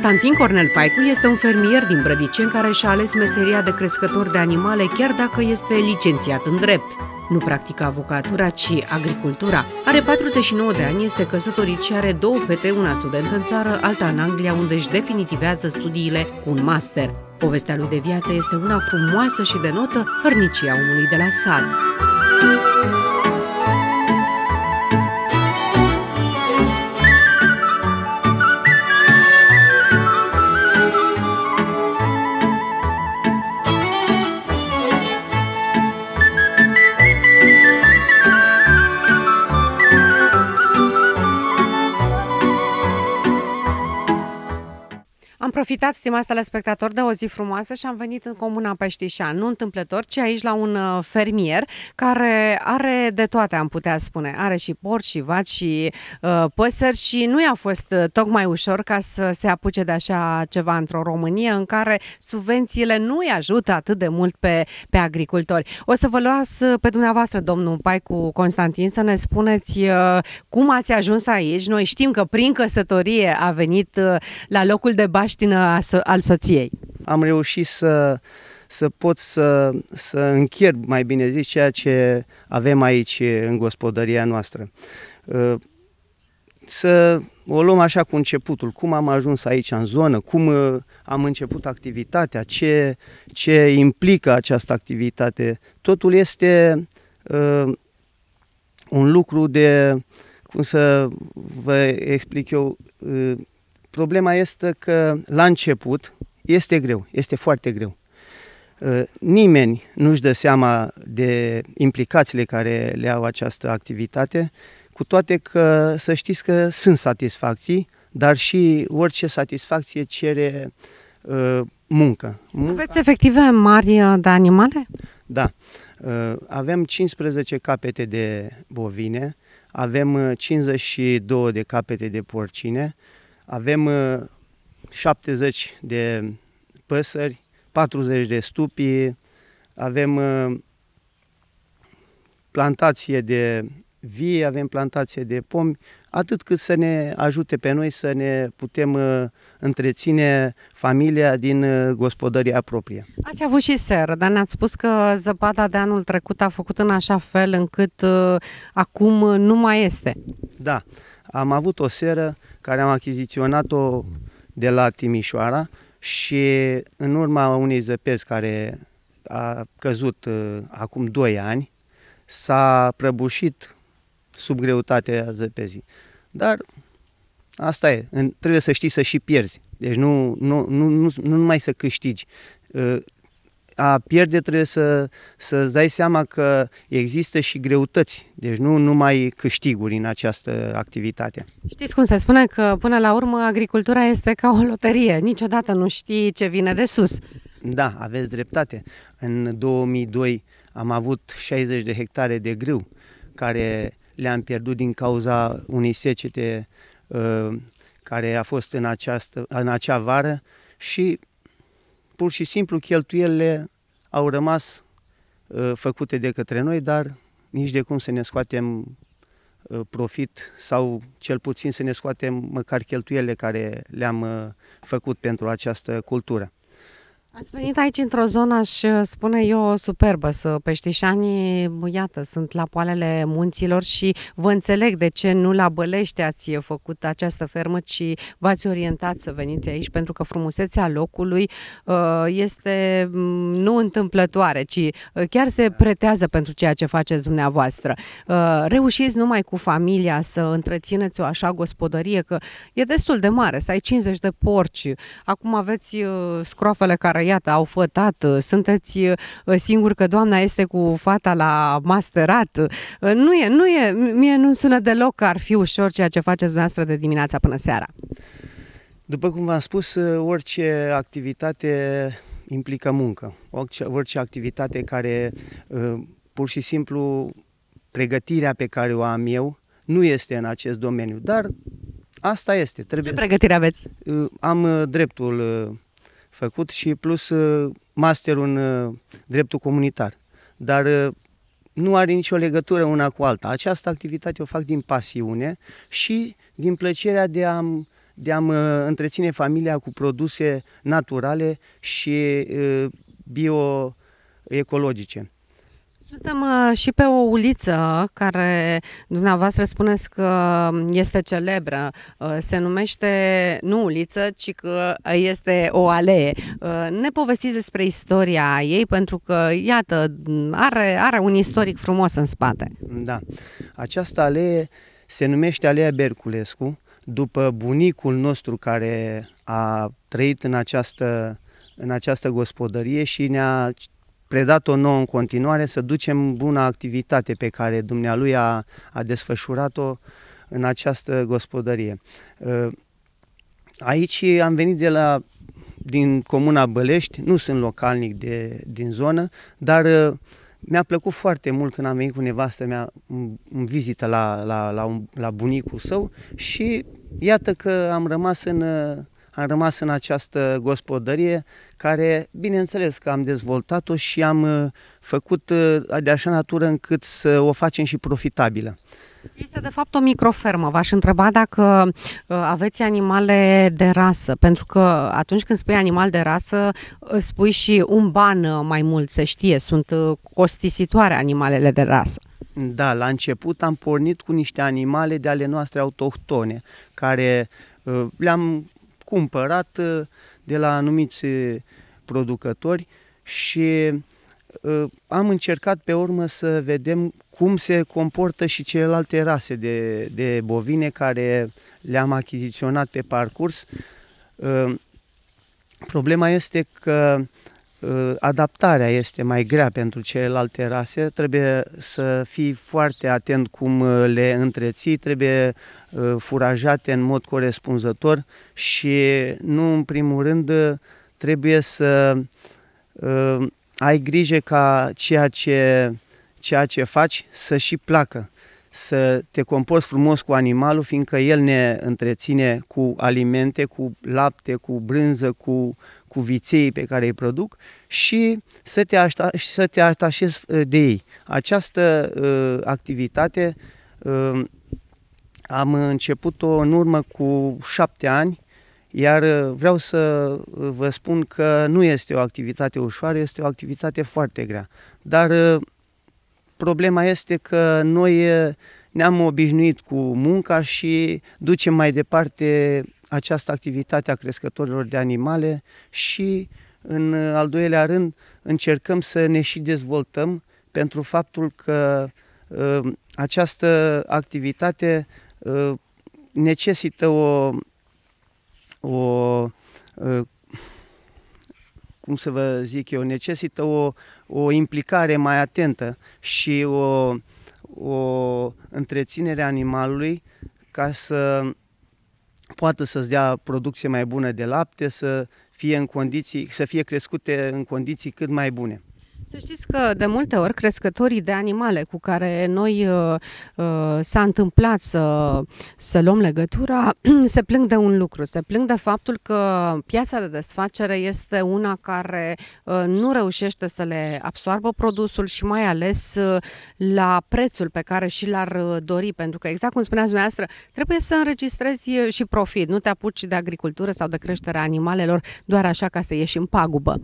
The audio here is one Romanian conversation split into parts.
Constantin Cornel Paicu este un fermier din Brădicen care și-a ales meseria de crescător de animale chiar dacă este licențiat în drept. Nu practică avocatura, ci agricultura. Are 49 de ani, este căsătorit și are două fete, una studentă în țară, alta în Anglia, unde își definitivează studiile cu un master. Povestea lui de viață este una frumoasă și notă hărnicia omului de la sat. profitat, stimați telespectatori, de o zi frumoasă și am venit în Comuna Peștișan, nu întâmplător, ci aici la un uh, fermier care are de toate, am putea spune. Are și porci, și vaci, și uh, păsări și nu i-a fost uh, tocmai ușor ca să se apuce de așa ceva într-o Românie în care subvențiile nu îi ajută atât de mult pe, pe agricultori. O să vă luați uh, pe dumneavoastră, domnul Paicu Constantin, să ne spuneți uh, cum ați ajuns aici. Noi știm că prin căsătorie a venit uh, la locul de baști vecină a so- al soției. Am reușit să, să pot să, să închirb, mai bine zis, ceea ce avem aici în gospodăria noastră. Uh, să o luăm așa cu începutul, cum am ajuns aici în zonă, cum uh, am început activitatea, ce, ce implică această activitate. Totul este uh, un lucru de, cum să vă explic eu, uh, Problema este că la început este greu, este foarte greu. Ă, nimeni nu-și dă seama de implicațiile care le au această activitate, cu toate că să știți că sunt satisfacții, dar și orice satisfacție cere ă, muncă. muncă. Aveți efective mari uh, de animale? Da. Ă, avem 15 capete de bovine, avem 52 uh, de capete de porcine, avem 70 uh, de păsări, 40 de stupi, avem uh, plantație de vie, avem plantație de pomi, atât cât să ne ajute pe noi să ne putem uh, întreține familia din gospodăria proprie. Ați avut și seră, dar ne-ați spus că zăpada de anul trecut a făcut în așa fel încât acum nu mai este. Da, am avut o seră care am achiziționat-o de la Timișoara și în urma unei zăpezi care a căzut uh, acum 2 ani, s-a prăbușit sub greutatea zăpezii. Dar asta e, trebuie să știi să și pierzi. Deci nu, nu, nu, nu, nu numai să câștigi, uh, a pierde trebuie să, să-ți dai seama că există și greutăți, deci nu numai câștiguri în această activitate. Știți cum se spune că până la urmă agricultura este ca o loterie, niciodată nu știi ce vine de sus. Da, aveți dreptate. În 2002 am avut 60 de hectare de grâu care le-am pierdut din cauza unei secete uh, care a fost în, această, în acea vară și pur și simplu cheltuielile au rămas uh, făcute de către noi, dar nici de cum să ne scoatem uh, profit sau cel puțin să ne scoatem măcar cheltuielile care le-am uh, făcut pentru această cultură. Ați venit aici într-o zonă, aș spune eu, superbă. Să peștișanii, iată, sunt la poalele munților și vă înțeleg de ce nu la Bălește ați făcut această fermă, ci v-ați orientat să veniți aici, pentru că frumusețea locului uh, este mm, nu întâmplătoare, ci uh, chiar se pretează pentru ceea ce faceți dumneavoastră. Uh, reușiți numai cu familia să întrețineți o așa gospodărie, că e destul de mare, să ai 50 de porci. Acum aveți scroafele care iată, au fătat, ă, sunteți ă, ă, singuri că doamna este cu fata la masterat. Nu e, nu e, mie nu sună deloc că ar fi ușor ceea ce faceți dumneavoastră de dimineața până seara. După cum v-am spus, orice activitate implică muncă. Orice, orice activitate care pur și simplu pregătirea pe care o am eu nu este în acest domeniu, dar asta este. Trebuie Ce pregătire aveți? Am dreptul făcut și plus uh, master în uh, dreptul comunitar. Dar uh, nu are nicio legătură una cu alta. Această activitate o fac din pasiune și din plăcerea de a de a întreține familia cu produse naturale și bioecologice. Suntem uh, și pe o uliță care dumneavoastră spuneți că um, este celebră. Uh, se numește nu uliță, ci că este o alee. Uh, ne povestiți despre istoria ei pentru că, iată, are, are un istoric frumos în spate. Da. Această alee se numește Alea Berculescu, după bunicul nostru care a trăit în această, în această gospodărie și ne-a predat-o nouă în continuare, să ducem buna activitate pe care dumnealui a, a desfășurat-o în această gospodărie. Ă, aici am venit de la, din comuna Bălești, nu sunt localnic de, din zonă, dar ă, mi-a plăcut foarte mult când am venit cu nevastă mea în vizită la, la, la, la bunicul său și iată că am rămas în, ă, am rămas în această gospodărie care, bineînțeles că am dezvoltat-o și am uh, făcut uh, de așa natură încât să o facem și profitabilă. Este de fapt o microfermă. V-aș întreba dacă uh, aveți animale de rasă, pentru că atunci când spui animal de rasă, spui și un ban mai mult, se știe, sunt costisitoare animalele de rasă. Da, la început am pornit cu niște animale de ale noastre autohtone, care le-am cumpărat uh, de la anumiți uh, producători și uh, am încercat pe urmă să vedem cum se comportă și celelalte rase de, de bovine care le-am achiziționat pe parcurs. Problema este că Uh, adaptarea este mai grea pentru celelalte rase, trebuie să fii foarte atent cum uh, le întreții, trebuie uh, furajate în mod corespunzător și nu în primul rând trebuie să ai grijă ca ceea ce, ceea ce faci să și placă să te comporți frumos cu animalul, fiindcă el ne întreține cu alimente, cu lapte, cu brânză, cu cu viței pe care îi produc și să te, așta, să te atașezi uh, de ei. Această uh, activitate uh, am început-o în urmă cu șapte ani, iar uh, vreau să uh, vă spun că nu este o activitate ușoară, este o activitate foarte grea. Dar problema este că noi ne-am obișnuit cu munca și ducem mai departe această activitate a crescătorilor de animale și, în al doilea rând, încercăm să ne și dezvoltăm pentru faptul că uh, această activitate uh, necesită o, o uh, cum să vă zic eu, necesită o, o implicare mai atentă și o, o întreținere animalului ca să poată să-ți dea producție mai bună de lapte, să fie, în condiții, să fie crescute în condiții cât mai bune. Să știți că de multe ori crescătorii de animale cu care noi uh, uh s-a întâmplat să, să luăm legătura se plâng de un lucru, se plâng de faptul că piața de desfacere este una care uh, nu reușește să le absoarbă produsul și mai ales uh, la prețul pe care și l-ar uh, dori, pentru că exact cum spuneați dumneavoastră, trebuie să înregistrezi uh, și profit, nu te apuci de agricultură sau de creșterea animalelor doar așa ca să ieși în pagubă.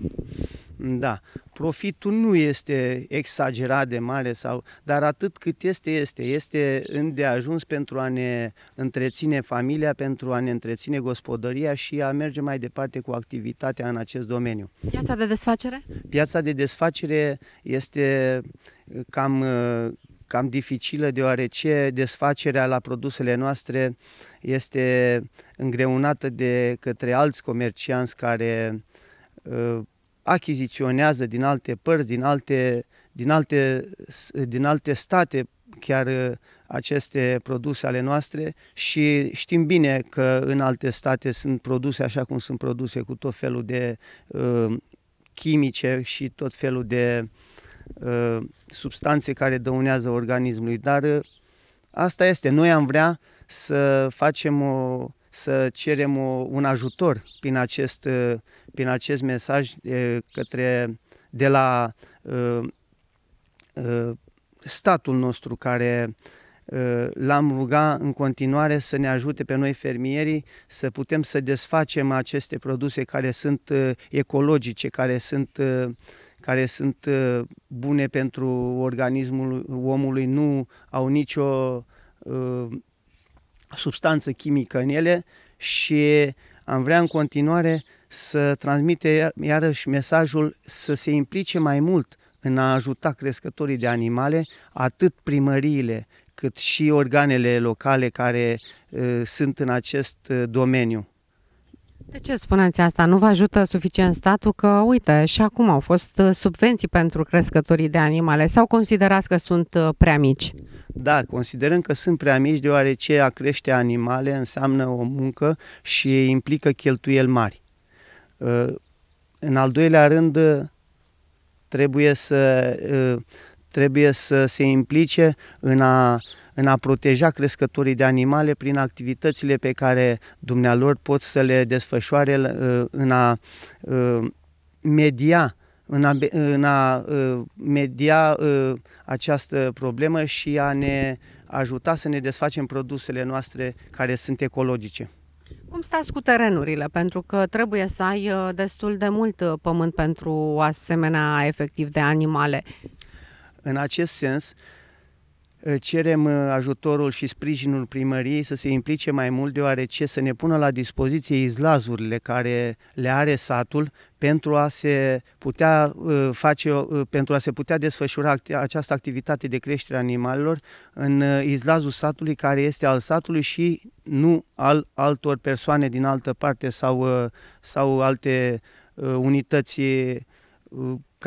Da, profitul nu este exagerat de mare, sau, dar atât cât este, este. Este îndeajuns pentru a ne întreține familia, pentru a ne întreține gospodăria și a merge mai departe cu activitatea în acest domeniu. Piața de desfacere? Piața de desfacere este cam cam dificilă, deoarece desfacerea la produsele noastre este îngreunată de către alți comercianți care uh, achiziționează din alte părți, din alte, din alte, din alte state chiar uh, aceste produse ale noastre și știm bine că în alte state sunt produse așa cum sunt produse cu tot felul de uh, chimice și tot felul de uh, substanțe care dăunează organismului, dar uh, asta este. Noi am vrea să facem o, să cerem un ajutor prin acest, uh, prin acest mesaj uh, către, de la uh, statul nostru care l-am rugat în continuare să ne ajute pe noi fermierii să putem să desfacem aceste produse care sunt ecologice, care sunt, care sunt bune pentru organismul omului, nu au nicio substanță chimică în ele și am vrea în continuare să transmite iarăși mesajul să se implice mai mult în a ajuta crescătorii de animale, atât primăriile, cât și organele locale care uh, sunt în acest uh, domeniu. De ce spuneți asta? Nu vă ajută suficient statul că, uite, și acum au fost uh, subvenții pentru crescătorii de animale sau considerați că sunt uh, prea mici? Da, considerăm că sunt prea mici deoarece a crește animale înseamnă o muncă și implică cheltuieli mari. Ă, în al doilea rând, trebuie să, ă, trebuie să se implice în a, în a proteja crescătorii de animale prin activitățile pe care dumnealor pot să le desfășoare ă, în a media în a, în a ă, media ă, această problemă și a ne ajuta să ne desfacem produsele noastre care sunt ecologice. Cum stați cu terenurile? Pentru că trebuie să ai ă, destul de mult pământ pentru asemenea efectiv de animale. În acest sens, cerem uh, ajutorul și sprijinul primăriei să se implice mai mult, deoarece să ne pună la dispoziție izlazurile care le are satul pentru a se putea, uh, face, uh, pentru a se putea desfășura această activitate de creștere a animalelor în izlazul satului care este al satului și nu al altor persoane din altă parte sau, sau alte unități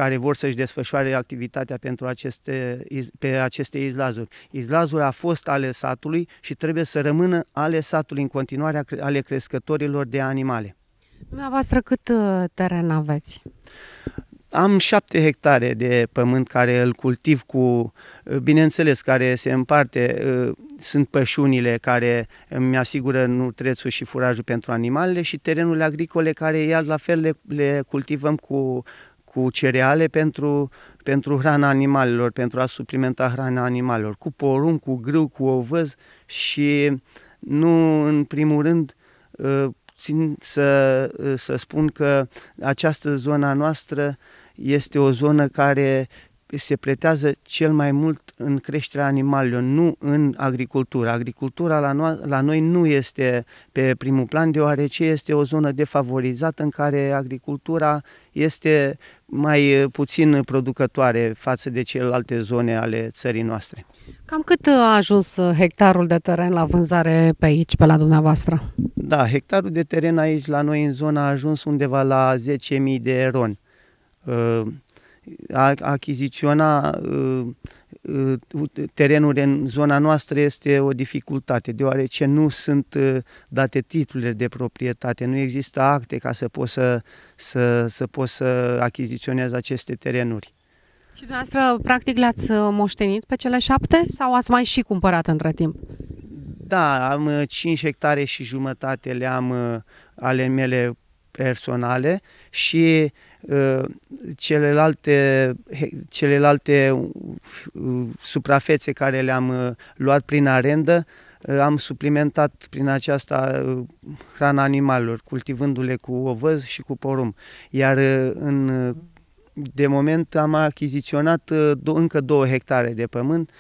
care vor să-și desfășoare activitatea pentru aceste, pe aceste izlazuri. Izlazul a fost ale satului și trebuie să rămână ale satului în continuare ale crescătorilor de animale. Dumneavoastră cât uh, teren aveți? Am șapte hectare de pământ care îl cultiv cu, uh, bineînțeles, care se împarte. Uh, sunt pășunile care îmi asigură nutrețul și furajul pentru animalele și terenurile agricole care iar la fel le, le cultivăm cu cu cereale pentru, pentru hrana animalelor, pentru a suplimenta hrana animalelor, cu porumb, cu grâu, cu ovăz și nu în primul rând ă, țin să, ă, să spun că această zona noastră este o zonă care se pretează cel mai mult în creșterea animalelor, nu în agricultură. Agricultura la, no- la noi nu este pe primul plan, deoarece este o zonă defavorizată în care agricultura este mai eh, puțin producătoare față de celelalte zone ale țării noastre. Cam cât eh, a ajuns eh, hectarul de teren la vânzare pe aici, pe la dumneavoastră? Da, hectarul de teren aici la noi în zona a ajuns undeva la 10.000 de ron a achiziționa uh, uh, terenuri în zona noastră este o dificultate, deoarece nu sunt uh, date titlurile de proprietate, nu există acte ca să poți să, să, să, poți să achiziționezi aceste terenuri. Și dumneavoastră, practic, le-ați moștenit pe cele șapte sau ați mai și cumpărat între timp? Da, am 5 hectare și jumătate le am ale mele personale și Uh, celelalte, celelalte uh, suprafețe care le-am uh, luat prin arendă, am suplimentat prin aceasta hrana animalelor, cultivându-le cu ovăz și cu porumb. Iar în, de moment am achiziționat încă două hectare de pământ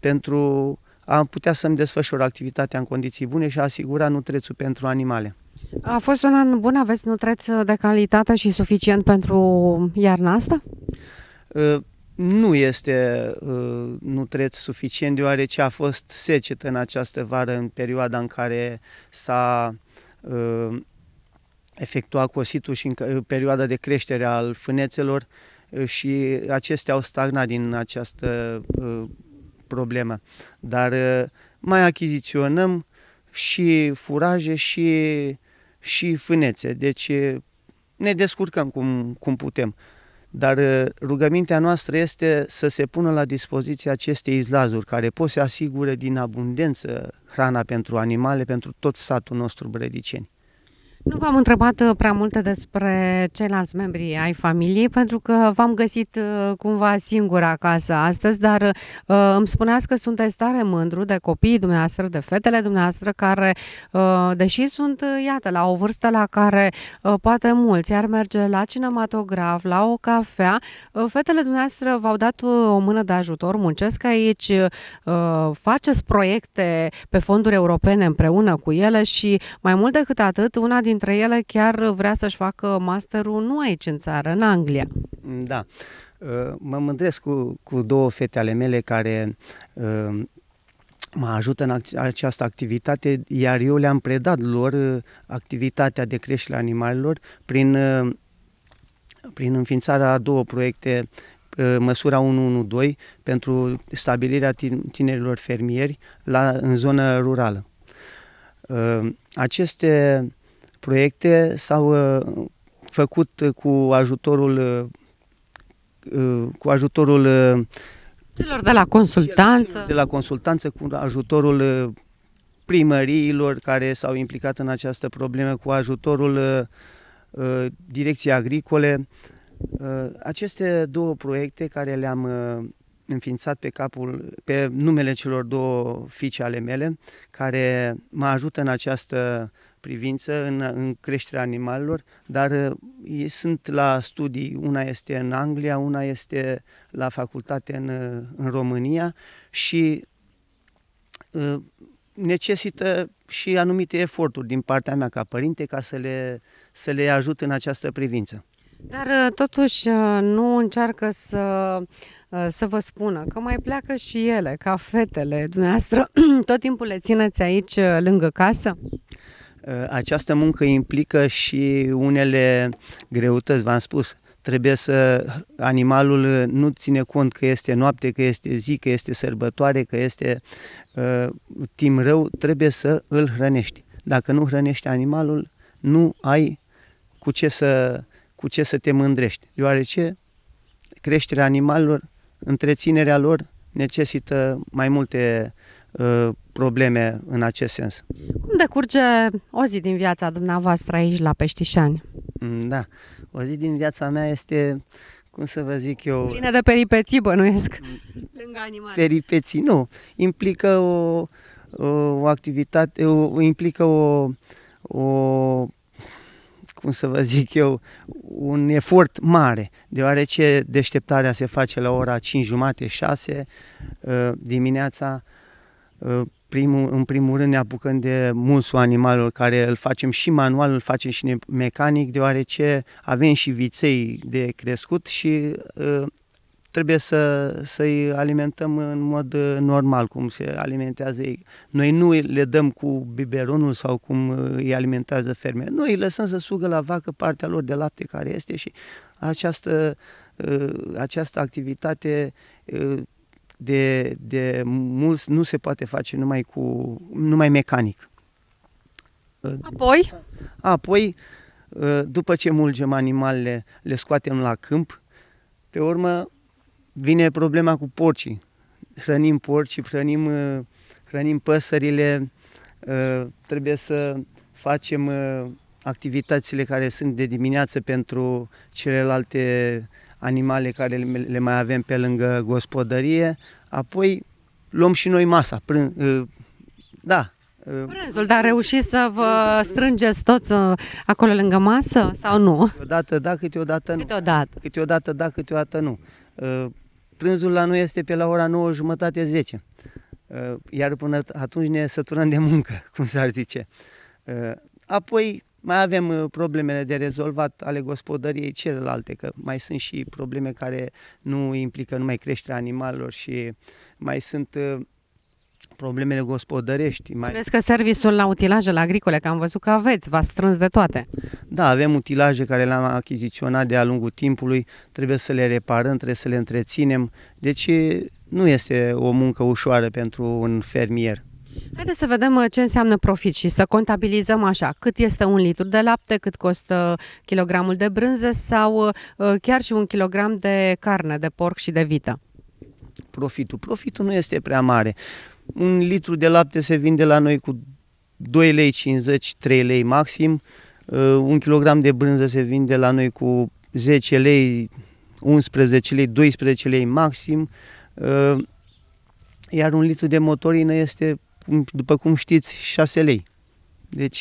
pentru a putea să-mi desfășor activitatea în condiții bune și a asigura nutrețul pentru animale. A fost un an bun, aveți nutreț uh, de calitate și suficient pentru iarna asta? Uh, nu este uh, nutreț suficient, deoarece a fost secet în această vară, în perioada în care s-a efectuat cositul și în perioada de creștere al fânețelor și acestea au stagnat din această problemă. Dar mai achiziționăm și furaje și și fânețe. Deci ne descurcăm cum, cum putem. Dar rugămintea noastră este să se pună la dispoziție aceste izlazuri care pot să asigure din abundență hrana pentru animale, pentru tot satul nostru brădiceni. Nu v-am întrebat uh, prea multe despre ceilalți membri ai familiei, pentru că v-am găsit uh, cumva singur acasă astăzi, dar uh, îmi spuneați că sunteți tare mândru de copiii dumneavoastră, de fetele dumneavoastră, care, uh, deși sunt, uh, iată, la o vârstă la care uh, poate mulți ar merge la cinematograf, la o cafea, uh, fetele dumneavoastră v-au dat o mână de ajutor, muncesc aici, uh, faceți proiecte pe fonduri europene împreună cu ele și, mai mult decât atât, una din dintre ele chiar vrea să-și facă masterul nu aici în țară, în Anglia. Da. Uh, mă mândresc cu, cu două fete ale mele care uh, mă ajută în această activitate, iar eu le-am predat lor uh, activitatea de creștere animalelor prin, prin înființarea a două proiecte măsura 112 pentru stabilirea tinerilor fermieri la, în zonă rurală. Aceste proiecte, s-au uh, făcut uh, cu ajutorul uh, cu ajutorul celor de la consultanță. De la consultanță cu ajutorul primăriilor care s-au implicat în această problemă, cu ajutorul uh, direcției agricole. Uh, aceste două proiecte care le-am uh, înființat pe capul, pe numele celor două fiice ale mele, care mă ajută în această uh, privință în, în creșterea animalelor, dar uh, ei sunt la studii, una este în Anglia, una este la facultate în, uh, în România și uh, necesită și anumite eforturi din partea mea ca părinte ca să le, să le ajut în această privință. Dar totuși nu încearcă să, să vă spună că mai pleacă și ele, ca fetele dumneavoastră, tot timpul le țineți aici lângă casă? Ă, această muncă implică și unele greutăți, v-am spus, trebuie să animalul nu ține cont că este noapte, că este zi, că este sărbătoare, că este uh, timp rău, trebuie să îl hrănești. Dacă nu hrănești animalul, nu ai cu ce să, cu ce să te mândrești, deoarece creșterea animalelor, întreținerea lor necesită mai multe uh, Uh, probleme în acest sens. Cum decurge o zi din viața dumneavoastră aici la Peștișani? Mm, da, o zi din viața mea este, cum să vă zic eu... Plină de peripeții, bănuiesc, lângă animale. Peripeții, nu. Implică o, o, o activitate, o, implică o, o cum să vă zic eu, un efort mare, deoarece deșteptarea se face la ora 5 jumate, 6 uh, dimineața, Ă, primul, în primul rând ne apucăm de musul animalelor, care îl facem și manual, îl facem și mecanic, deoarece avem și viței de crescut și ă, trebuie să, să-i alimentăm în mod ă, normal, cum se alimentează ei. Noi nu le dăm cu biberonul sau cum îi alimentează fermele. Noi îi lăsăm să sugă la vacă partea lor de lapte care este și această, această activitate de, de mulți nu se poate face numai, cu, numai mecanic. Uh, Apoi? Apoi, uh, după ce mulgem animalele, le scoatem la câmp, pe urmă vine problema cu porcii. Hrănim porcii, hrănim, uh, hrănim păsările, trebuie să facem activitățile care sunt de dimineață pentru celelalte animale care le mai avem pe lângă gospodărie, apoi luăm și noi masa. Prân, ă, da. Ă. Prânzul, dar reușiți să vă strângeți toți ă, acolo lângă masă sau nu? Câteodată da, câteodată nu. Câteodată. Câteodată da, câteodată nu. Prânzul la noi este pe la ora 9, jumătate, 10. Iar până atunci ne săturăm de muncă, cum s-ar zice. Apoi mai avem uh, problemele de rezolvat ale gospodăriei celelalte, că mai sunt și probleme care nu implică numai creșterea animalelor și mai sunt uh, problemele gospodărești. Mai... Crezi că serviciul la utilajele agricole, că am văzut că aveți, v-ați strâns de toate. Da, avem utilaje care le-am achiziționat de-a lungul timpului, trebuie să le reparăm, trebuie să le întreținem, deci nu este o muncă ușoară pentru un fermier. Haideți să vedem uh, ce înseamnă profit și să contabilizăm așa, cât este un litru de lapte, cât costă kilogramul de brânză sau uh, uh, chiar și un kilogram de carne, de porc și de vită. Profitul. Profitul nu este prea mare. Un litru de lapte se vinde la noi cu 2 lei 50, 3 lei maxim. Un kilogram de brânză se vinde la noi cu 10 lei, 11 lei, 12 lei maxim. Iar un litru de motorină este după cum știți, 6 lei. Deci,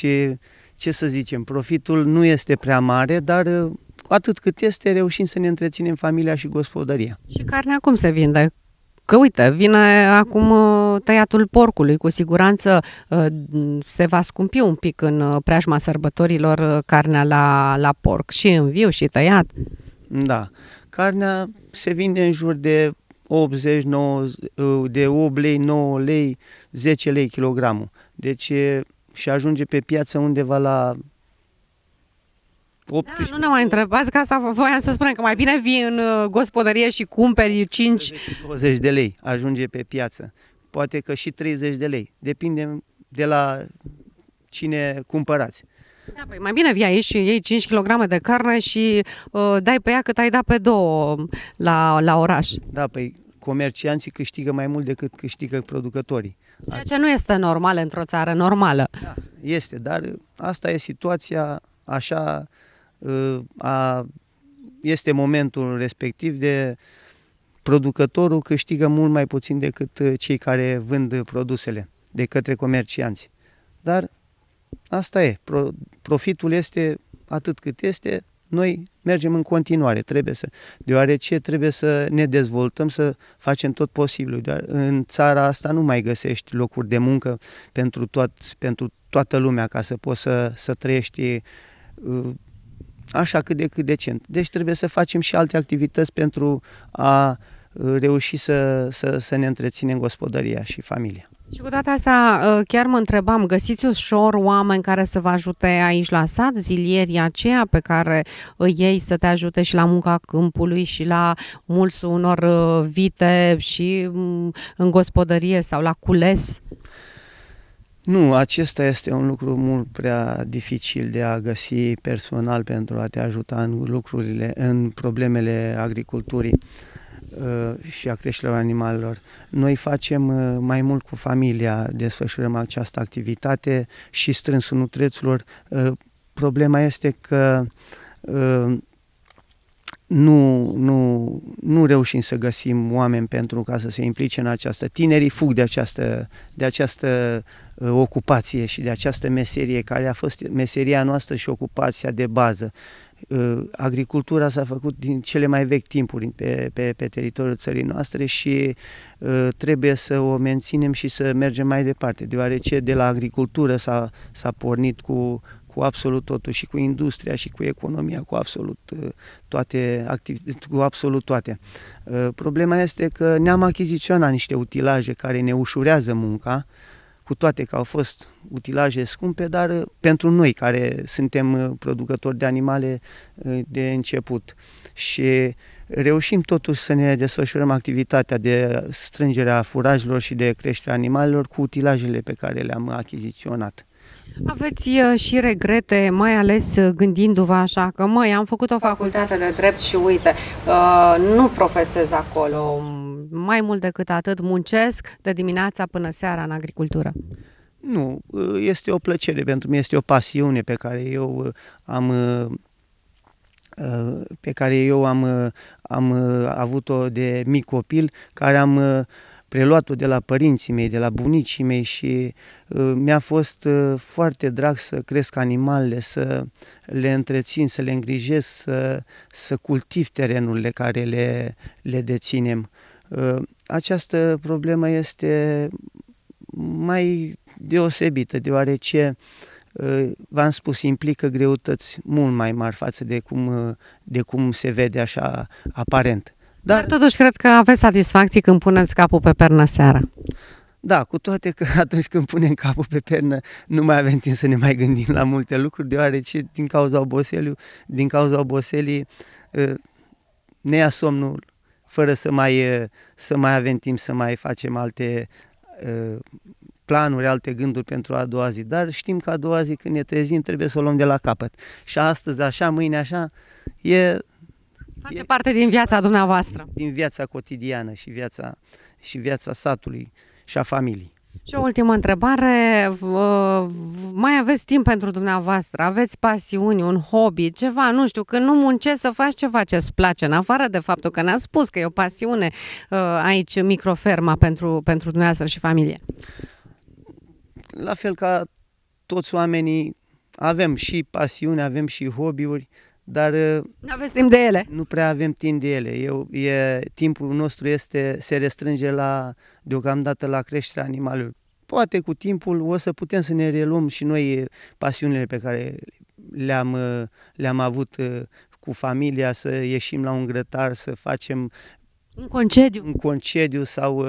ce să zicem, profitul nu este prea mare, dar atât cât este, reușim să ne întreținem familia și gospodăria. Și carnea cum se vinde? Că uite, vine acum tăiatul porcului, cu siguranță se va scumpi un pic în preajma sărbătorilor carnea la, la porc, și în viu și tăiat. Da, carnea se vinde în jur de 80, 9, de 8 lei, 9 lei, 10 lei kilogramul. Deci și ajunge pe piață undeva la 18. Da, nu ne mai întrebați, că asta voiam să spunem, că mai bine vii în uh, gospodărie și cumperi 5... 20 de lei ajunge pe piață. Poate că și 30 de lei. Depinde de la cine cumpărați. Da, păi mai bine vii aici și iei 5 kg de carne și uh, dai pe ea cât ai dat pe două la, la oraș. Da, păi comercianții câștigă mai mult decât câștigă producătorii. Ceea ce nu este normal într-o țară normală. Da, este, dar ă, asta e situația așa, ă, a, este momentul respectiv de producătorul câștigă mult mai puțin decât cei care vând produsele de către comercianți. Dar asta e, profitul este atât cât este, noi mergem în continuare, trebuie să, deoarece trebuie să ne dezvoltăm, să facem tot posibilul. Doar în țara asta nu mai găsești locuri de muncă pentru, toat, pentru toată lumea ca să poți să, să trăiești uh, așa cât de cât decent. Deci trebuie să facem și alte activități pentru a uh, reuși să, să, să ne întreținem gospodăria și familia. Și cu toate astea, ă, chiar mă întrebam, găsiți ușor oameni care să vă ajute aici la sat, zilierii aceia pe care ă, ei să te ajute și la munca câmpului și la mulți unor ă, vite și în gospodărie sau la cules? Nu, acesta este un lucru mult prea dificil de a găsi personal pentru a te ajuta în lucrurile, în problemele agriculturii. Uh, Uh, și a creșterilor animalelor. Noi facem uh, mai mult cu familia, desfășurăm această activitate și strânsul nutreților. Uh, problema este că nu, nu, nu reușim să găsim oameni pentru ca să se implice în această. Tinerii fug de această, de această ocupație și de această meserie care a fost meseria noastră și ocupația de bază. Uh, agricultura s-a făcut din cele mai vechi timpuri pe, pe, pe teritoriul țării noastre și uh, trebuie să o menținem și să mergem mai departe, deoarece de la agricultură s-a, s-a pornit cu, cu absolut totul și cu industria și cu economia, cu absolut uh, toate, cu absolut toate. Uh, problema este că ne-am achiziționat niște utilaje care ne ușurează munca, cu toate că au fost utilaje scumpe, dar uh, pentru noi care suntem uh, producători de animale uh, de început și reușim totuși să ne desfășurăm activitatea de strângere a furajelor și de creșterea animalelor cu utilajele pe care le-am achiziționat. Aveți uh, și regrete, mai ales uh, gândindu-vă așa că, măi, am făcut o facultate de drept și uite, uh, nu profesez acolo. Mai mult decât atât muncesc de dimineața până seara în agricultură. Nu, este o plăcere pentru mine, este o pasiune pe care eu am pe care eu am, am avut-o de mic copil, care am preluat-o de la părinții mei, de la bunicii mei și uh, mi-a fost uh, foarte drag să cresc animalele, să le întrețin, să le îngrijesc, să, să cultiv terenurile care le, le deținem. Uh, această problemă este mai deosebită, deoarece v-am spus, implică greutăți mult mai mari față de cum, de cum se vede așa aparent. Dar, Dar totuși cred că aveți satisfacții când puneți capul pe pernă seara. Da, cu toate că atunci când punem capul pe pernă nu mai avem timp să ne mai gândim la multe lucruri, deoarece din cauza oboseliu, din cauza oboselii ă, ne ia somnul fără să mai, ă, să mai avem timp să mai facem alte ă, planuri, alte gânduri pentru a doua zi. Dar știm că a doua zi când ne trezim trebuie să o luăm de la capăt. Și astăzi așa, mâine așa, e Face e, parte din viața dumneavoastră. Din viața cotidiană și viața, și viața satului și a familiei. Și o ultimă întrebare, uh, mai aveți timp pentru dumneavoastră, aveți pasiuni, un hobby, ceva, nu știu, când nu muncești să faci ceva ce îți place, în afară de faptul că ne-ați spus că e o pasiune uh, aici, microferma pentru, pentru dumneavoastră și familie. La fel ca toți oamenii, avem și pasiuni, avem și hobby-uri, uh, dar uh, nu aveți timp de ele. Nu prea avem timp de ele. Eu, e, timpul nostru este se restrânge la deocamdată la creșterea animalelor. Poate cu timpul o să putem să ne reluăm și noi pasiunile pe care le-am, uh, le-am avut uh, cu familia, să ieșim la un grătar, să facem un concediu, un concediu sau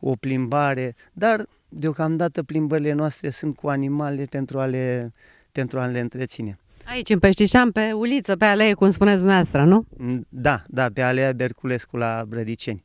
o plimbare, dar deocamdată plimbările noastre sunt cu animale pentru a le, pentru a le întreține. Aici, în Peștișan, pe uliță, pe alee, cum spuneți dumneavoastră, nu? Mm, da, da, pe alea Berculescu la Brădiceni.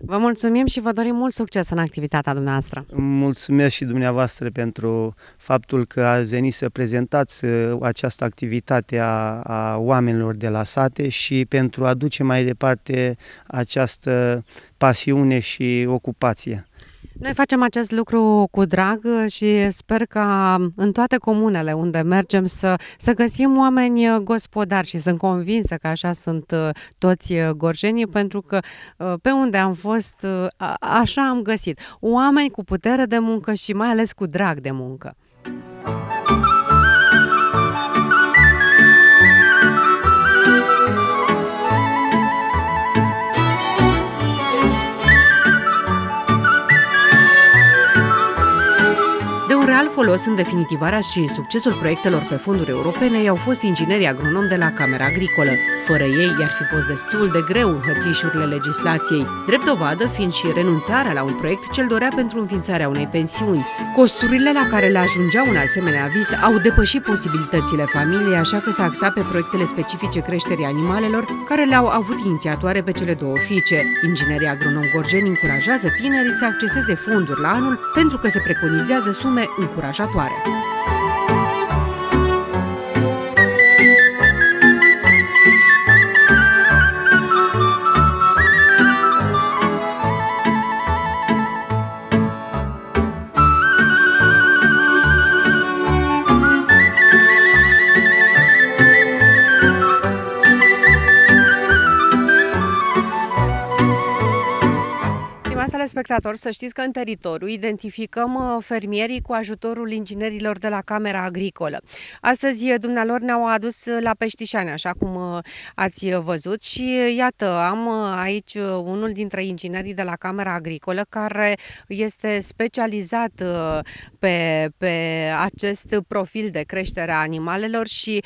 Vă mulțumim și vă dorim mult succes în activitatea dumneavoastră. Mulțumesc și dumneavoastră pentru faptul că ați venit să prezentați uh, această activitate a, a oamenilor de la sate și pentru a duce mai departe această pasiune și ocupație. Noi facem acest lucru cu drag uh, și sper ca um, în toate comunele unde mergem să, să găsim oameni uh, gospodari și sunt convinsă că așa sunt uh, toți gorjenii pentru că pe unde am fost, așa am găsit oameni cu putere de muncă și mai ales cu drag de muncă. Muzica real folos în definitivarea și succesul proiectelor pe fonduri europene i-au fost inginerii agronomi de la Camera Agricolă. Fără ei i-ar fi fost destul de greu în hățișurile legislației, drept dovadă fiind și renunțarea la un proiect ce-l dorea pentru înființarea unei pensiuni. Costurile la care le ajungea un asemenea avis au depășit posibilitățile familiei, așa că s-a axat pe proiectele specifice creșterii animalelor, care le-au avut inițiatoare pe cele două ofice. Inginerii agronom gorgeni încurajează tinerii să acceseze fonduri la anul pentru că se preconizează sume în încurajatoare. telespectatori, să știți că în teritoriu identificăm uh, fermierii cu ajutorul inginerilor de la Camera Agricolă. Astăzi uh, dumnealor ne-au adus uh, la Peștișani, așa cum ați văzut și iată, am aici unul dintre inginerii de la Camera Agricolă care este specializat pe, pe acest profil de creștere a animalelor și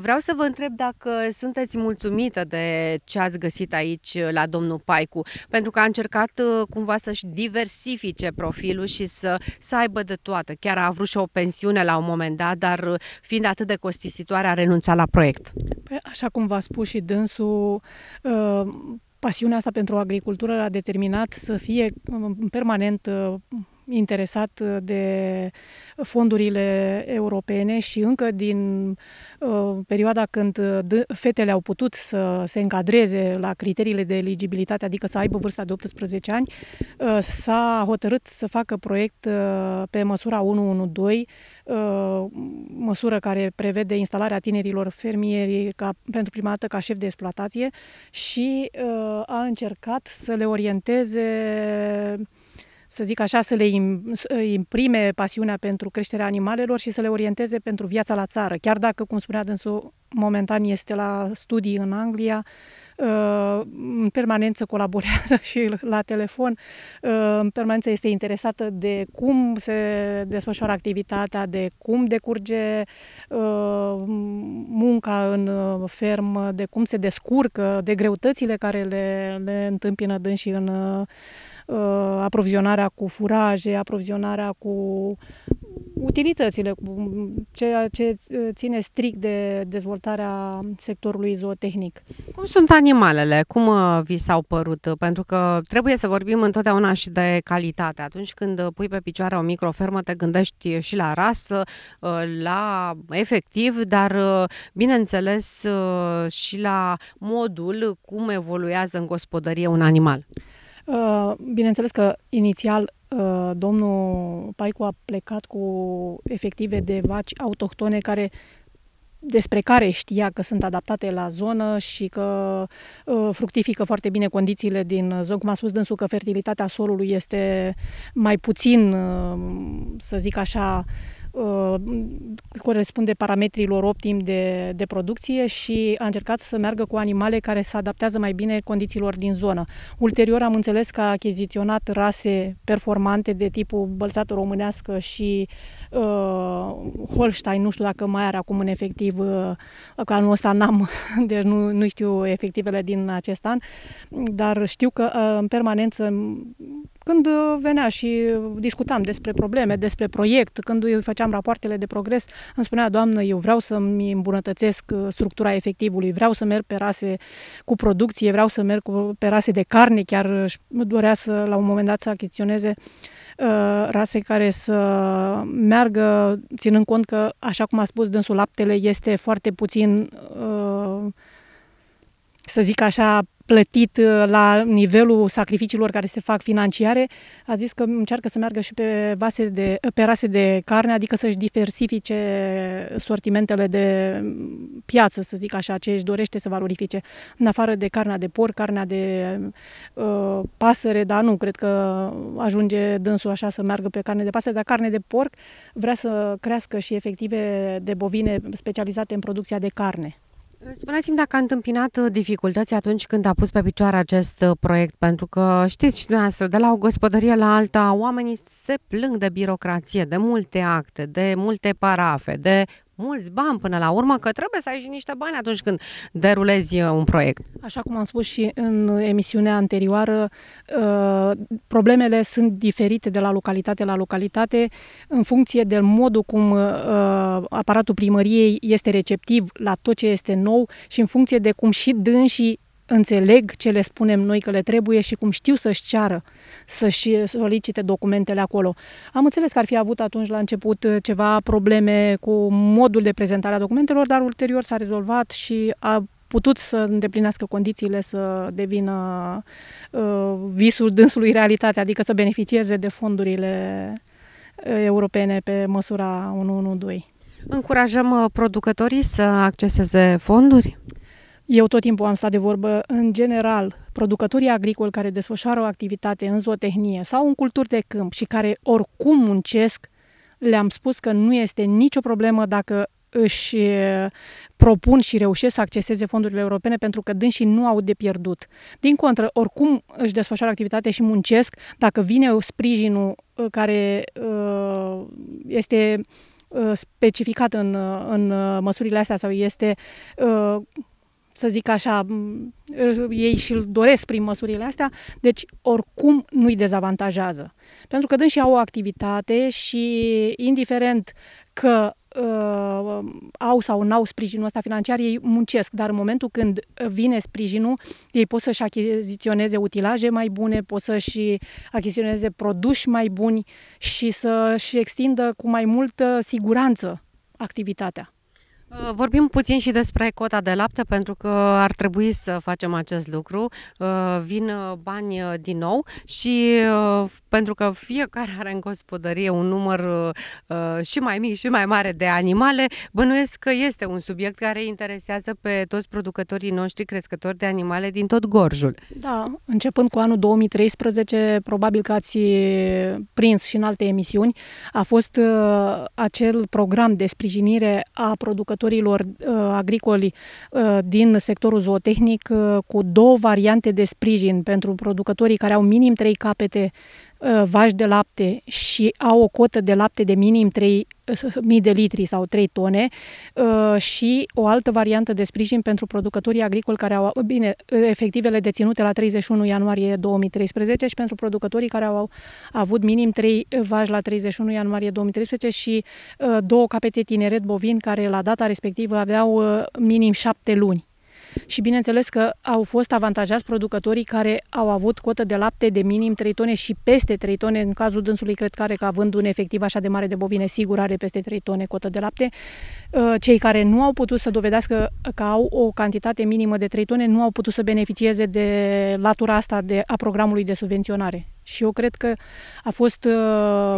vreau să vă întreb dacă sunteți mulțumită de ce ați găsit aici la domnul Paicu, pentru că a încercat cumva să să-și diversifice profilul și să, să aibă de toată. Chiar a vrut și o pensiune la un moment dat, dar uh, fiind atât de costisitoare, a renunțat la proiect. Păi, așa cum v-a spus și dânsul, uh, pasiunea asta pentru agricultură l a determinat să fie uh, permanent interesat uh, de fondurile europene și încă din uh, perioada când uh, fetele au putut să se încadreze la criteriile de eligibilitate, adică să aibă vârsta de 18 ani, s-a hotărât să facă proiect pe măsura 112, măsură care prevede instalarea tinerilor fermieri ca, pentru prima dată ca șef de exploatație și a încercat să le orienteze să zic așa, să le imprime pasiunea pentru creșterea animalelor și să le orienteze pentru viața la țară. Chiar dacă, cum spunea dânsul, momentan este la studii în Anglia, uh, în permanență colaborează și la telefon, uh, în permanență este interesată de cum se desfășoară activitatea, de cum decurge uh, munca în fermă, de cum se descurcă, de greutățile care le, le întâmpină dânsii în Uh, aprovizionarea cu furaje, aprovizionarea cu utilitățile, ceea ce ține strict de dezvoltarea sectorului zootehnic. Cum sunt animalele? Cum uh, vi s-au părut? Pentru că trebuie să vorbim întotdeauna și de calitate. Atunci când pui pe picioare o microfermă, te gândești și la rasă, uh, la efectiv, dar bineînțeles și la modul cum evoluează în gospodărie un animal. Uh, bineînțeles că inițial uh, domnul Paicu a plecat cu efective de vaci autohtone care despre care știa că sunt adaptate la zonă și că uh, fructifică foarte bine condițiile din zonă. Cum a spus dânsul că fertilitatea solului este mai puțin, uh, să zic așa, uh, Uh, corespunde parametrilor optim de, de producție și a încercat să meargă cu animale care se adaptează mai bine condițiilor din zonă. Ulterior am înțeles că a achiziționat rase performante de tipul bălțată românească și uh, uh, Holstein, nu știu dacă mai are acum în efectiv, uh, că anul ăsta n-am, deci nu, nu știu efectivele din acest an, dar știu că uh, în permanență când venea și discutam despre probleme, despre proiect, când îi făceam rapoartele de progres, îmi spunea, doamnă, eu vreau să-mi îmbunătățesc uh, structura efectivului, vreau să merg pe rase cu producție, vreau să merg pe rase de carne, chiar își dorea să, la un moment dat, să achiziționeze uh, Uh, rase care să meargă, ținând cont că, așa cum a spus dânsul, laptele este foarte puțin, uh, să zic așa, plătit uh, la nivelul sacrificiilor care se fac financiare, a zis că încearcă să meargă și pe, vase de, pe rase de carne, adică să-și diversifice sortimentele de piață, să zic așa, ce își dorește să valorifice, în afară de carnea de porc, carnea de uh, pasăre, dar nu, cred că ajunge dânsul așa să meargă pe carne de pasăre, dar carne de porc vrea să crească și efective de bovine specializate în producția de carne. Spuneți-mi dacă a întâmpinat uh, dificultăți atunci când a pus pe picioare acest uh, proiect, pentru că știți și dumneavoastră, de la o gospodărie la alta, oamenii se plâng de birocrație, de multe acte, de multe parafe, de mulți bani până la urmă, că trebuie să ai și niște bani atunci când derulezi uh, un proiect. Așa cum am spus și în emisiunea anterioară, uh, problemele sunt diferite de la localitate la localitate în funcție de modul cum uh, aparatul primăriei este receptiv la tot ce este nou și în funcție de cum și dânsii înțeleg ce le spunem noi că le trebuie și cum știu să-și ceară, să-și solicite documentele acolo. Am înțeles că ar fi avut atunci la început uh, ceva probleme cu modul de prezentare a documentelor, dar ulterior s-a rezolvat și a putut să îndeplinească condițiile să devină uh, visul dânsului realitate, adică să beneficieze de fondurile uh, europene pe măsura 112. Încurajăm uh, producătorii să acceseze fonduri? Eu tot timpul am stat de vorbă, în general, producătorii agricoli care desfășoară o activitate în zootehnie sau în culturi de câmp și care oricum muncesc, le-am spus că nu este nicio problemă dacă își propun și reușesc să acceseze fondurile europene pentru că dânsii nu au de pierdut. Din contră, oricum își desfășoară activitate și muncesc, dacă vine sprijinul care este specificat în, în măsurile astea sau este să zic așa, ei și-l doresc prin măsurile astea, deci oricum nu-i dezavantajează. Pentru că dânsii au o activitate și indiferent că uh, au sau nu au sprijinul ăsta financiar, ei muncesc, dar în momentul când vine sprijinul, ei pot să-și achiziționeze utilaje mai bune, pot să-și achiziționeze produși mai buni și să-și extindă cu mai multă siguranță activitatea. Uh, vorbim puțin și despre cota de lapte, pentru că ar trebui să facem acest lucru. Uh, vin uh, bani din nou și pentru că fiecare are în gospodărie un număr și mai mic și mai mare de animale, bănuiesc că este un subiect care interesează pe toți producătorii noștri crescători de animale din tot Gorjul. Da, începând cu anul 2013, probabil că ați prins și în alte emisiuni, a fost acel program de sprijinire a producătorilor producătorilor uh, agricoli uh, din sectorul zootehnic uh, cu două variante de sprijin pentru producătorii care au minim trei capete Uh, vaci de lapte și au o cotă de lapte de minim 3.000 uh, mii de litri sau 3 tone uh, și o altă variantă de sprijin pentru producătorii agricoli care au, bine, efectivele deținute la 31 ianuarie 2013 și pentru producătorii care au avut minim 3 vaci la 31 ianuarie 2013 și două capete tineret bovin care la data respectivă aveau minim 7 luni. Și bineînțeles că au fost avantajați producătorii care au avut cotă de lapte de minim 3 tone și peste 3 tone. În cazul dânsului, cred că are că având un efectiv așa de mare de bovine, sigur are peste 3 tone cotă de lapte. Uh, cei care nu au putut să dovedească că au o cantitate minimă de 3 tone nu au putut să beneficieze de latura asta de, a programului de subvenționare. Și eu cred că a fost uh,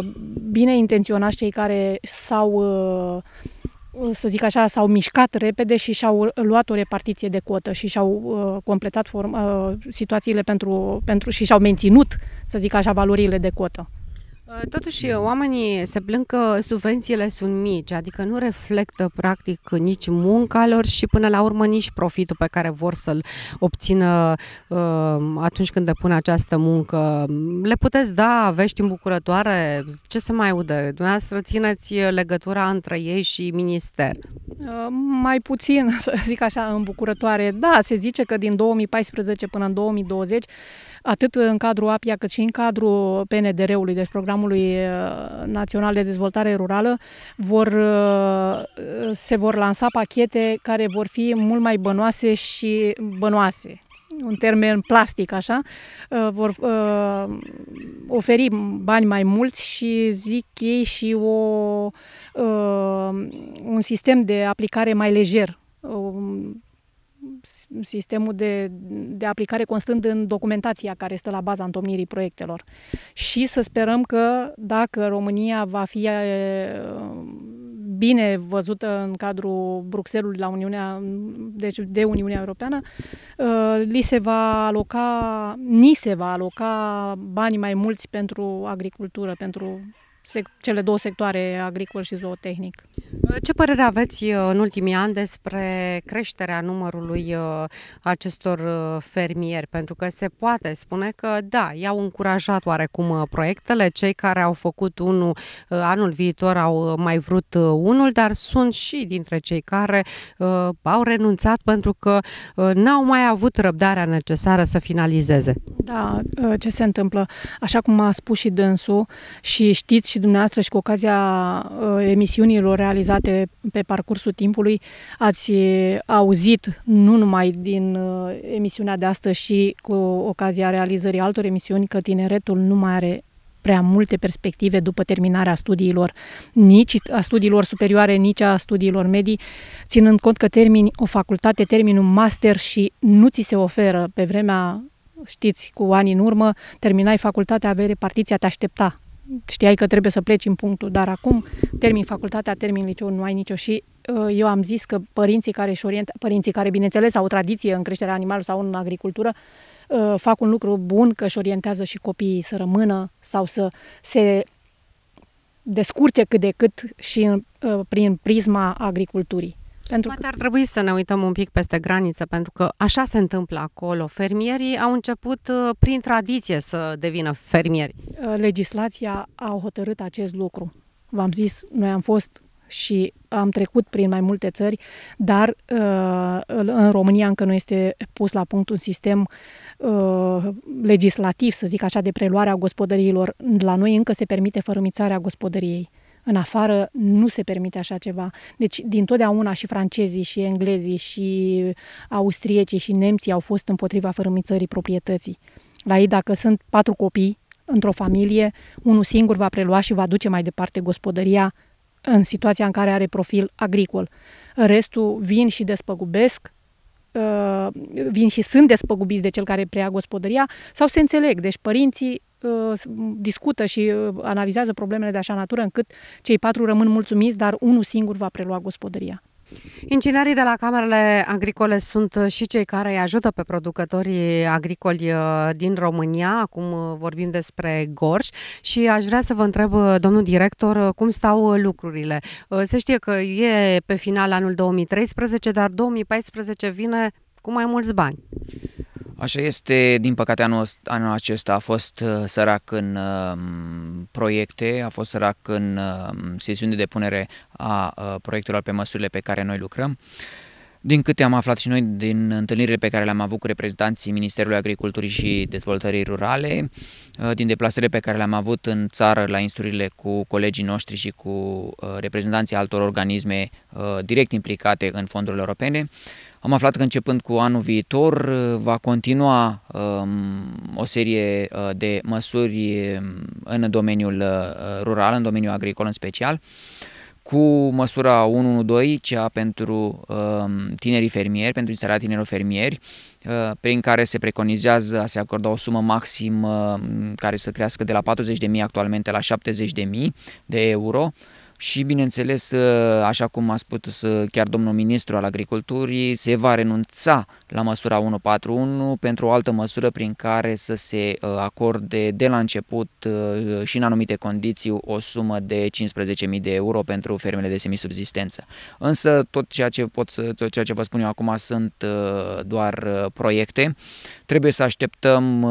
bine intenționați cei care s-au uh, să zic așa, s-au mișcat repede și și-au luat o repartiție de cotă și și-au uh, completat form, uh, situațiile pentru, pentru și și-au menținut, să zic așa, valorile de cotă. Uh, totuși, uh, oamenii se plâng că subvențiile sunt mici, adică nu reflectă practic nici munca lor și până la urmă nici profitul pe care vor să-l obțină uh, atunci când depun această muncă. Le puteți da vești îmbucurătoare? Ce se mai aude? Dumneavoastră țineți uh, legătura între ei și minister. Uh, mai puțin, să zic așa, îmbucurătoare. Da, se zice că din 2014 până în 2020 atât în cadrul APIA cât și în cadrul PNDR-ului, deci Programului uh, Național de Dezvoltare Rurală, vor, uh, se vor lansa pachete care vor fi mult mai bănoase și bănoase un termen plastic, așa, uh, vor uh, oferi bani mai mulți și zic ei și o, uh, un sistem de aplicare mai lejer, sistemul de, de aplicare constând în documentația care stă la baza întomnirii proiectelor. Și să sperăm că dacă România va fi bine văzută în cadrul Bruxelului la Uniunea, deci de Uniunea Europeană, li se va aloca, ni se va aloca bani mai mulți pentru agricultură, pentru cele două sectoare, agricol și zootehnic. Ce părere aveți uh, în ultimii ani despre creșterea numărului uh, acestor uh, fermieri? Pentru că se poate spune că, da, i-au încurajat oarecum proiectele, cei care au făcut unul anul viitor au mai vrut unul, dar sunt și dintre cei care au renunțat pentru că n-au mai avut răbdarea necesară să finalizeze. Da, ce se întâmplă? Așa cum a spus și dânsul și știți și dumneavoastră și cu ocazia uh, emisiunilor realizate pe parcursul timpului ați uh, auzit nu numai din uh, emisiunea de astăzi și cu ocazia realizării altor emisiuni că tineretul nu mai are prea multe perspective după terminarea studiilor, nici a studiilor superioare, nici a studiilor medii, ținând cont că termini o facultate, termin un master și nu ți se oferă pe vremea știți, cu ani în urmă, terminai facultatea, aveai repartiția, te aștepta știai că trebuie să pleci în punctul, dar acum termin facultatea, termin liceul, nu ai nicio și uh, eu am zis că părinții care își orientă, părinții care, bineînțeles, au tradiție în creșterea animalului sau în agricultură, uh, fac un lucru bun că își orientează și copiii să rămână sau să se descurce cât de cât și uh, prin prisma agriculturii. Pentru Poate că... ar trebui să ne uităm un pic peste graniță, pentru că așa se întâmplă acolo. Fermierii au început uh, prin tradiție să devină fermieri. Uh, legislația a hotărât acest lucru. V-am zis, noi am fost și am trecut prin mai multe țări, dar uh, în România încă nu este pus la punct un sistem legislativ, să zic așa, de preluare a gospodăriilor. La noi încă se permite fărâmițarea gospodăriei. În afară nu se permite așa ceva. Deci, din totdeauna și francezii, și englezii, și austriecii, și nemții au fost împotriva fărâmițării proprietății. La ei, dacă sunt patru copii într-o familie, unul singur va prelua și va duce mai departe gospodăria în situația în care are profil agricol. Restul vin și despăgubesc, uh, vin și sunt despăgubiți de cel care preia gospodăria sau se înțeleg. Deci părinții Uh, discută și uh, analizează problemele de așa natură încât cei patru rămân mulțumiți, dar unul singur va prelua gospodăria. Inginerii de la camerele agricole sunt uh, și cei care îi ajută pe producătorii agricoli din România. Acum vorbim despre Gorj și aș vrea să vă întreb, domnul director, cum stau lucrurile. Se știe că e pe final anul 2013, dar 2014 vine cu mai mulți bani. Așa este, din păcate anul, anul acesta a fost uh, sărac în um, proiecte, a fost sărac în um, sesiuni de depunere a uh, proiectelor pe măsurile pe care noi lucrăm. Din câte am aflat și noi din întâlnirile pe care le-am avut cu reprezentanții Ministerului Agriculturii și Dezvoltării Rurale, uh, din deplasările pe care le-am avut în țară la instrurile cu colegii noștri și cu reprezentanții altor organisme direct implicate în fondurile europene, am aflat că începând cu anul viitor uh, va continua um, o serie uh, de măsuri um, în domeniul uh, rural, în domeniul agricol în special, cu măsura 112, cea pentru um, tinerii fermieri, pentru instalarea tinerilor fermieri, uh, prin care se preconizează a se acorda o sumă maximă um, care să crească de la 40.000 actualmente la 70.000 de euro, uh, și, bineînțeles, ă, așa cum a spus chiar domnul ministru al agriculturii, se va renunța la măsura 141 pentru o altă măsură prin care să se ă, acorde de la început ă, și în anumite condiții o sumă de 15.000 de euro pentru fermele de semisubzistență. Însă tot ceea ce, pot, tot ceea ce vă spun eu acum sunt doar proiecte. Trebuie să așteptăm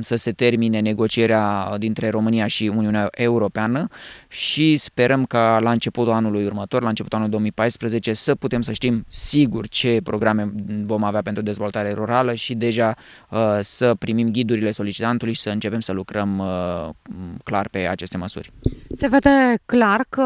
să se termine negocierea dintre România și Uniunea Europeană și sperăm ca la începutul anului următor, la începutul anului 2014, să putem să știm sigur ce programe vom avea pentru dezvoltare rurală și deja uh, să primim ghidurile solicitantului și să începem să lucrăm uh, clar pe aceste măsuri. Se vede clar că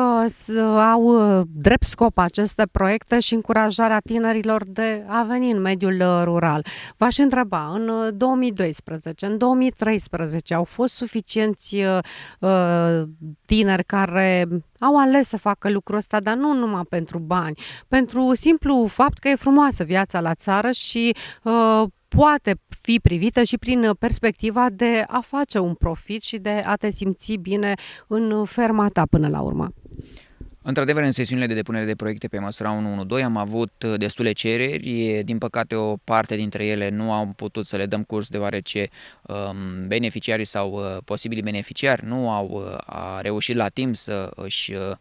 au uh, drept scop aceste proiecte și încurajarea tinerilor de a veni în mediul uh, rural. V-aș întreba, în 2012, uh, în 2012, 2013 au fost suficienți uh, uh, tineri care au ales să facă lucrul ăsta, dar nu numai pentru bani, pentru simplu fapt că e frumoasă viața la țară și uh, poate fi privită și prin perspectiva de a face un profit și de a te simți bine în ferma ta până la urmă. Într-adevăr, în sesiunile de depunere de proiecte pe măsura 112 am avut uh, destule cereri, din păcate o parte dintre ele nu am putut să le dăm curs deoarece um, beneficiarii sau uh, posibili beneficiari nu au uh, a reușit la timp să își uh,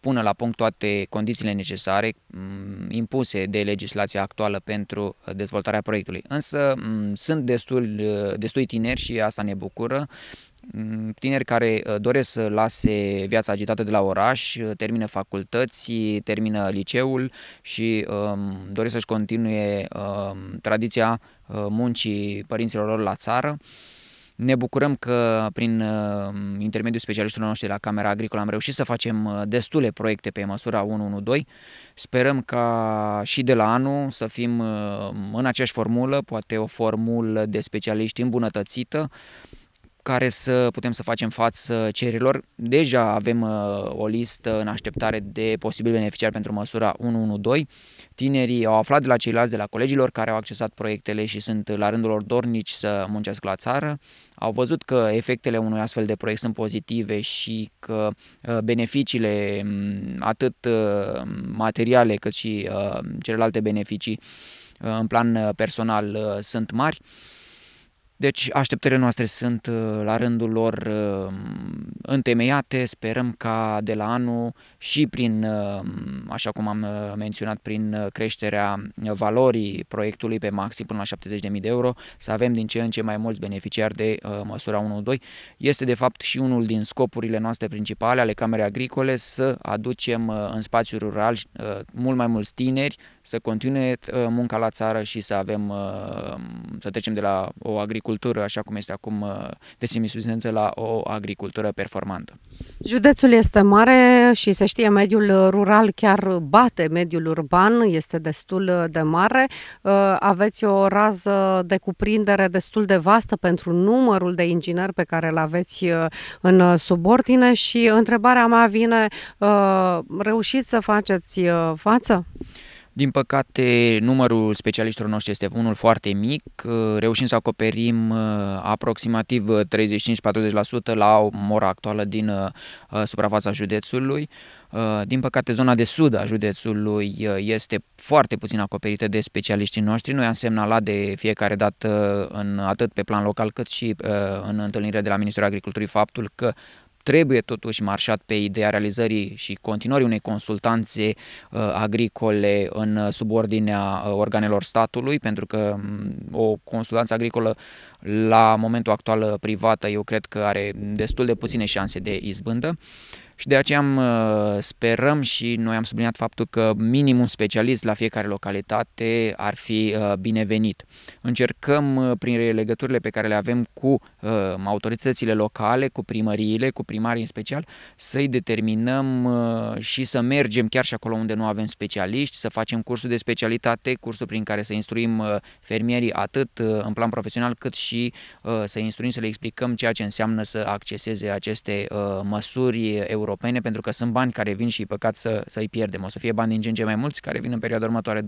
pună la punct toate condițiile necesare mm, impuse de legislația actuală pentru dezvoltarea proiectului. Însă mm, sunt destul, uh, destul tineri și asta ne bucură Mm, tineri care uh, doresc să lase viața agitată de la oraș, uh, termină facultăți, termină liceul și um, doresc să-și continue um, tradiția uh, muncii părinților lor la țară. Ne bucurăm că prin uh, intermediul specialiștilor noștri de la Camera Agricolă am reușit să facem destule proiecte pe măsura 112. Sperăm ca și de la anul să fim uh, în aceeași formulă, poate o formulă de specialiști îmbunătățită, uh, care să putem să facem față cererilor. Deja avem uh, o listă în așteptare de posibil beneficiari pentru măsura 112. Tinerii au aflat de la ceilalți, de la colegilor care au accesat proiectele și sunt la rândul lor dornici să muncească la țară. Au văzut că efectele unui astfel de proiect sunt pozitive și că uh, beneficiile, atât uh, materiale cât și celelalte beneficii în plan personal, sunt mari. Deci așteptările noastre sunt uh, la rândul lor uh, întemeiate, sperăm ca de la anul și prin, uh, așa cum am menționat, prin creșterea valorii proiectului pe maxim până la 70.000 de euro, să avem din ce în ce mai mulți beneficiari de măsura 1-2. Este de fapt și unul din scopurile noastre principale ale Camerei Agricole să aducem în spațiul rural mult mai mulți tineri să continue uh, munca la țară și să avem, uh, să trecem de la o agricultură, așa cum este acum, uh, de semisubzistență, la o agricultură performantă. Județul este mare și se știe mediul rural chiar bate mediul urban, este destul de mare. Aveți o rază de cuprindere destul de vastă pentru numărul de ingineri pe care îl aveți în subordine și întrebarea mea vine, reușiți să faceți față? Din păcate, numărul specialiștilor noștri este unul foarte mic, uh, reușim să acoperim uh, aproximativ 35-40% uh, la mora actuală din suprafața județului. Din păcate, zona de sud a județului este foarte puțin acoperită de specialiștii noștri. Noi am semnalat de fiecare dată, în, atât pe plan local cât și în întâlnire de la Ministerul Agriculturii, faptul că trebuie totuși marșat pe ideea realizării și continuării unei consultanțe uh, agricole în subordinea uh, organelor statului, pentru că mm, o consultanță agricolă la momentul actual uh, privată eu cred că are destul de puține șanse de izbândă și de aceea am, uh, sperăm și noi am subliniat faptul că minim un specialist la fiecare localitate ar fi uh, binevenit. Încercăm uh, prin legăturile pe care le avem cu autoritățile locale, cu primăriile, cu primarii în special, să-i determinăm și să mergem chiar și acolo unde nu avem specialiști, să facem cursuri de specialitate, cursuri prin care să instruim fermierii atât în plan profesional cât și să instruim, să le explicăm ceea ce înseamnă să acceseze aceste măsuri europene europene, pentru că sunt bani care vin și e păcat să, să îi pierdem. O să fie bani din ce în ce mai mulți care vin în perioada următoare 2014-2020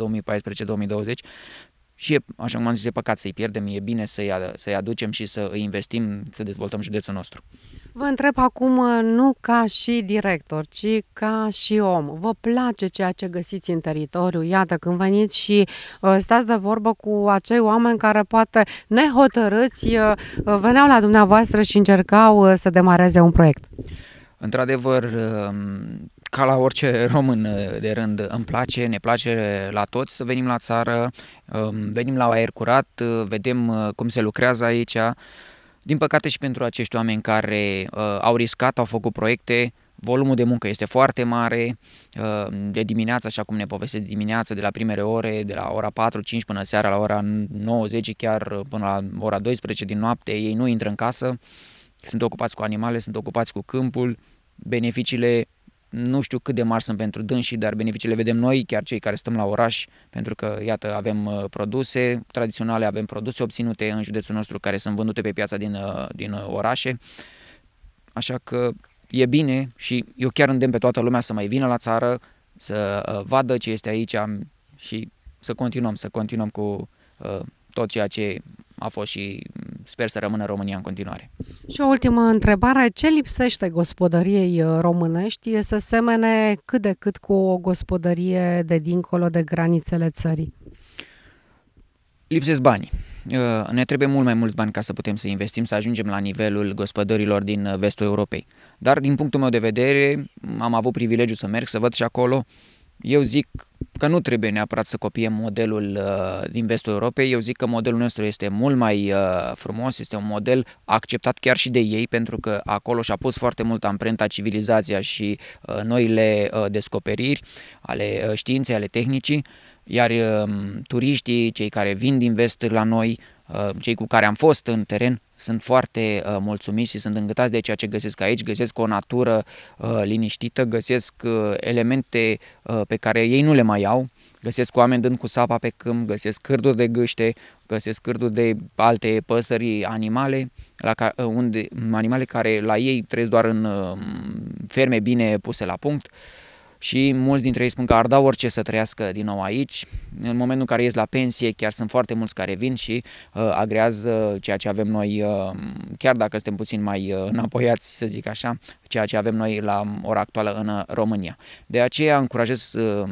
și e, așa cum am zis, e păcat să-i pierdem, e bine să-i, să-i aducem și să îi investim, să dezvoltăm județul nostru. Vă întreb acum uh, nu ca și director, ci ca și om. Vă place ceea ce găsiți în teritoriu? Iată, când veniți și uh, stați de vorbă cu acei oameni care poate nehotărâți uh, veneau la dumneavoastră și încercau să demareze un proiect. Într-adevăr, um, ca la orice român de rând, îmi place, ne place la toți să venim la țară, um, venim la aer curat, vedem uh, cum se lucrează aici. Din păcate și pentru acești oameni care uh, au riscat, au făcut proiecte, volumul de muncă este foarte mare, uh, de dimineață, așa cum ne povestesc de dimineață, de la primele ore, de la ora 4-5 până seara, la ora 90 chiar până la ora 12 din noapte, ei nu intră în casă, sunt ocupați cu animale, sunt ocupați cu câmpul, beneficiile nu știu cât de mari sunt pentru dânsii, dar beneficiile vedem noi, chiar cei care stăm la oraș, pentru că, iată, avem uh, produse tradiționale, avem produse obținute în județul nostru care sunt vândute pe piața din, uh, din uh, orașe. Așa că e bine și eu chiar îndemn pe toată lumea să mai vină la țară, să vadă ce este aici și să continuăm, să continuăm cu tot ceea ce a fost și sper să rămână România în continuare. Și o ultimă întrebare. Ce lipsește gospodăriei uh, românești? E să semene cât de cât cu o gospodărie de dincolo de granițele țării? Lipsesc banii. Uh, ne trebuie mult mai mulți bani ca să putem să investim, să ajungem la nivelul gospodărilor din uh, vestul Europei. Dar din punctul meu de vedere, am avut privilegiu să merg, să văd și acolo. Eu zic că nu trebuie neapărat să copiem modelul uh, din vestul Europei. Eu zic că modelul nostru este mult mai uh, frumos, este un model acceptat chiar și de ei, pentru că acolo și-a pus foarte mult amprenta civilizația și uh, noile descoperiri ale științei, ale tehnicii iar uh, turiștii, cei care vin din vest la noi, uh, cei cu care am fost în teren, sunt foarte uh, mulțumiți și sunt îngătați de ceea ce găsesc aici. Găsesc o natură liniștită, găsesc elemente pe care ei nu le mai au, găsesc oameni dând cu sapa pe câmp, găsesc cârduri de gâște, găsesc cârduri de alte păsări, animale, la ca, unde, animale care la ei trăiesc doar în ferme bine puse la punct. Uh, și mulți dintre ei spun că ar da orice să trăiască din nou aici. În momentul în care ies la pensie, chiar sunt foarte mulți care vin și uh, agrează ceea ce avem noi, uh, chiar dacă suntem puțin mai uh, înapoiați, să zic așa, ceea ce avem noi la ora actuală în uh, România. De aceea încurajez uh,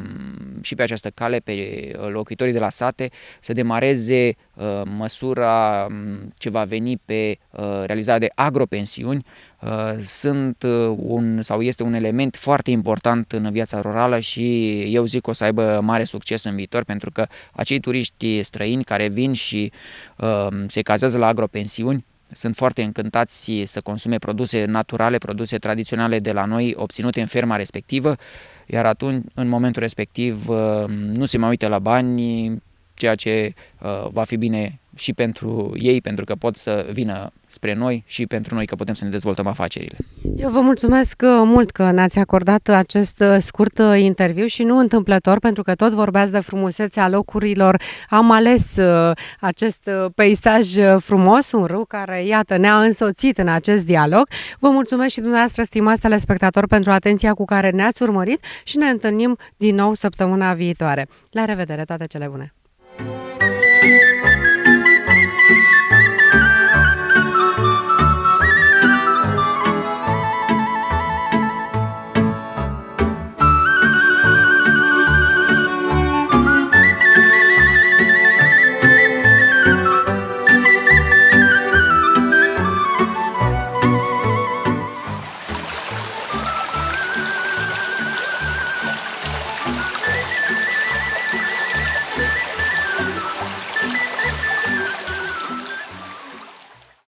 și pe această cale pe uh, locuitorii de la sate să demareze uh, măsura um, ce va veni pe uh, realizarea de agropensiuni, Uh, sunt uh, un, sau este un element foarte important în viața rurală și eu zic că o să aibă mare succes în viitor pentru că acei turiști străini care vin și uh, se cazează la agropensiuni sunt foarte încântați să consume produse naturale, produse tradiționale de la noi obținute în ferma respectivă, iar atunci, în momentul respectiv, uh, nu se mai uită la bani, ceea ce uh, va fi bine și pentru ei, pentru că pot să vină spre noi și pentru noi că putem să ne dezvoltăm afacerile. Eu vă mulțumesc uh, mult că ne-ați acordat acest uh, scurt uh, interviu și nu întâmplător, pentru că tot vorbeați de frumusețea locurilor. Am ales acest peisaj frumos, un râu care, iată, ne-a însoțit în acest dialog. Vă mulțumesc și dumneavoastră, stimați telespectatori, pentru atenția cu care ne-ați urmărit și ne întâlnim din nou săptămâna viitoare. La revedere, toate cele bune! Thank you.